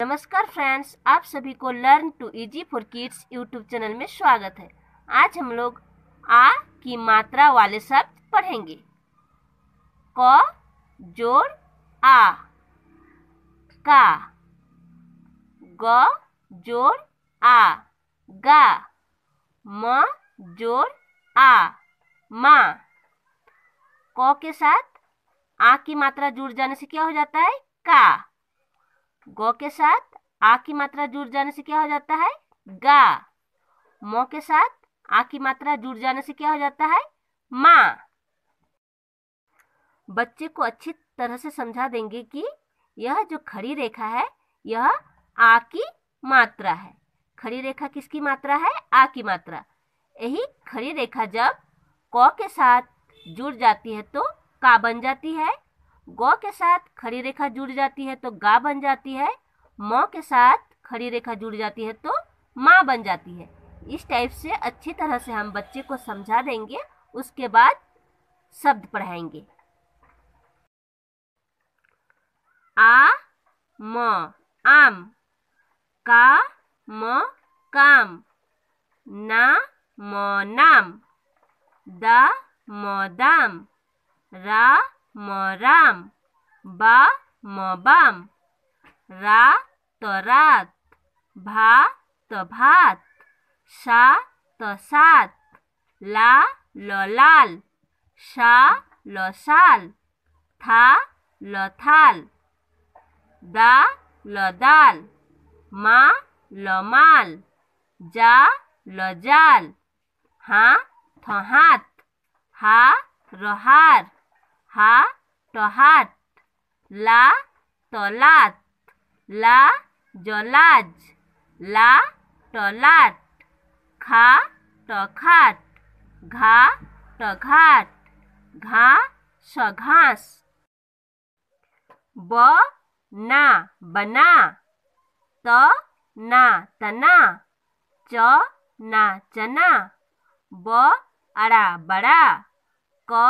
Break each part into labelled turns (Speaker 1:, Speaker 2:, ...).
Speaker 1: नमस्कार फ्रेंड्स आप सभी को learn to easy for kids YouTube channel में स्वागत है आज हम लोग आ की मात्रा वाले शब्द पढ़ेंगे क जोड़ आ का ग जोड़ आ गा म जोड़ आ मा क के साथ आ की मात्रा जुड़ जाने से क्या हो जाता है का गो के साथ आ की मात्रा जुड़ जाने से क्या हो जाता है गा मो के साथ आ की मात्रा जुड़ जाने से क्या हो जाता है माँ बच्चे को अच्छी तरह से समझा देंगे कि यह जो खड़ी रेखा है यह आ की मात्रा है खड़ी रेखा किसकी मात्रा है आ की मात्रा यही खड़ी रेखा जब क के साथ जुड़ जाती है तो का बन जाती है गौ के साथ खड़ी रेखा जुड़ जाती है तो गा बन जाती है मौ के साथ खड़ी रेखा जुड़ जाती है तो माँ बन जाती है इस टाइप से अच्छी तरह से हम बच्चे को समझा देंगे उसके बाद शब्द पढ़ाएंगे आ म आम का म काम ना म नाम दा म दाम रा मराम बा मबाम रा तरात भा तभात सा तसात ला ललाल सा लसाल था लथाल दा लदाल मा लमाल जा लजाल हाँ थहात हा रहार हा तो हाथ ला तो लात ला जलाज ला तो खा तो खाट घा तो घाट घा स घास ब ना बना त ना तना च ना चना ब अड़ा बड़ा क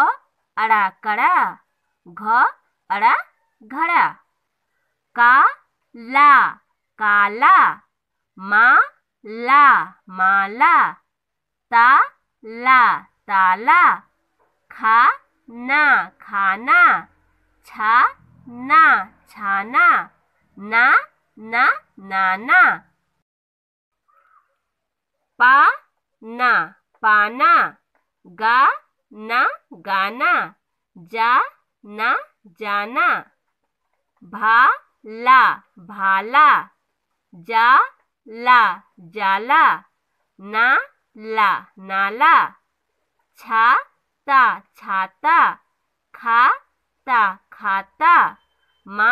Speaker 1: अड़ा कड़ा घ अड़ा घड़ा का ला काला मा ला माला ता ला ताला खा ना खाना छा ना छाना ना ना नाना पा ना पाना गा ना गाना जा ना जाना भा ला भाला जा ला जाला ना ला नाला छा ता छाता खा ता खाता मा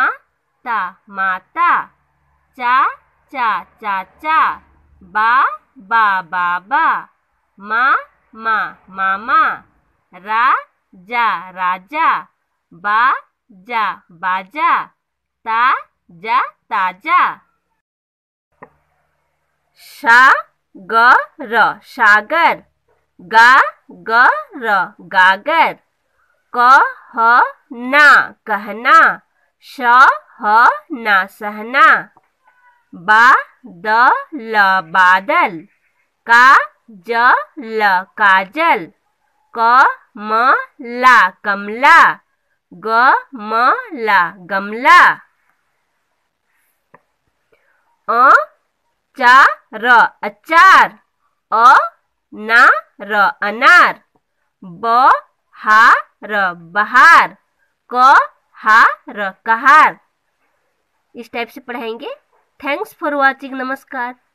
Speaker 1: ता माता चा चा चाचा बा बा बाबा मा मा मामा रा जा राजा बा जा बाजा ता जा ताजा शा ग र सागर गा ग र गागर क ह ना कहना श ह ना सहना बा द ल बादल का ज ल काजल क म ला कमला ग म ला गमला अ चा र अचार अ ना र अनार ब हा र बहार क हा र कहार इस टाइप से पढ़ाएंगे थैंक्स फॉर वाचिंग नमस्कार